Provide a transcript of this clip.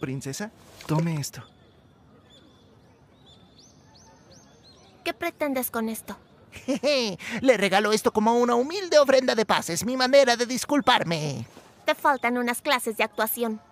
Princesa, tome esto. ¿Qué pretendes con esto? le regalo esto como una humilde ofrenda de paz. Es mi manera de disculparme. Te faltan unas clases de actuación.